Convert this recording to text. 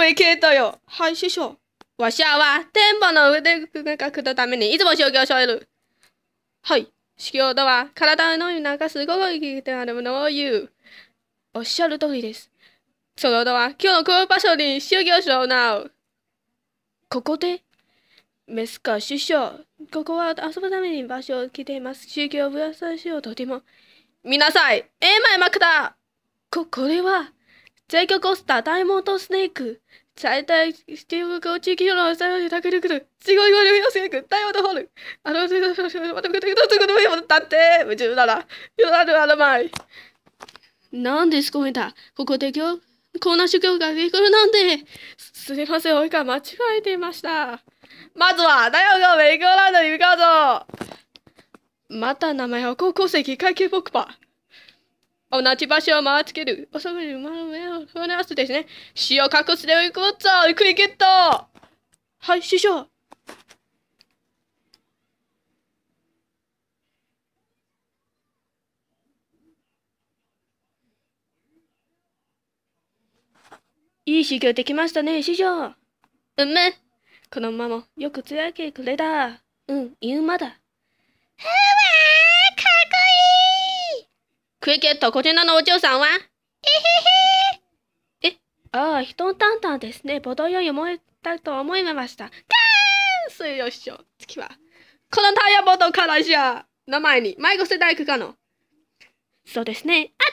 食い切たよ。はい、師匠。わしゃは、店舗の腕がくために、いつも修行しょいる。はい。修行とは、体のなんすごく生きてあるものを言う。おっしゃる通りです。そのとは、今日のこの場所に修行しような。ここでメスか師匠、ここは遊ぶために場所を来ています。宗教をぶらさしようとても。見なさいえまいまくだこ、これは、ジェコ・ースタ、ダイモンド・スネーク、最大、スティーブ・コーチキヒョロ、最大、タクルクル、すごい、ゴリオ・スク、ダイモンド・ホール、あの、待って、待って、待って、待って、待って、待って、待って、夢中だな、よなる、あらまい。なんです、ごめんだ。ここで今日、こんな修行ができるなんて。すみません、おいか、間違えていました。まずは、ダイオンがメイクランドに向かうぞ。また名前は高校生機械系ポクパ。同じ場所を回っける。おそばに回る目を振らすですね。死を隠すでいくぞクリケットはい、師匠いい修行できましたね、師匠。うんめ。この馬もよくつやけくれた。うん、言うまだ。クイケットこちらのお嬢さんはえへへえ、ああ、人たんたんですね。ボドよい燃えたと思いました。かーんそうよっしょ。次は。このタイヤボードからじゃ、名前に、迷子世代区かの。そうですね。あ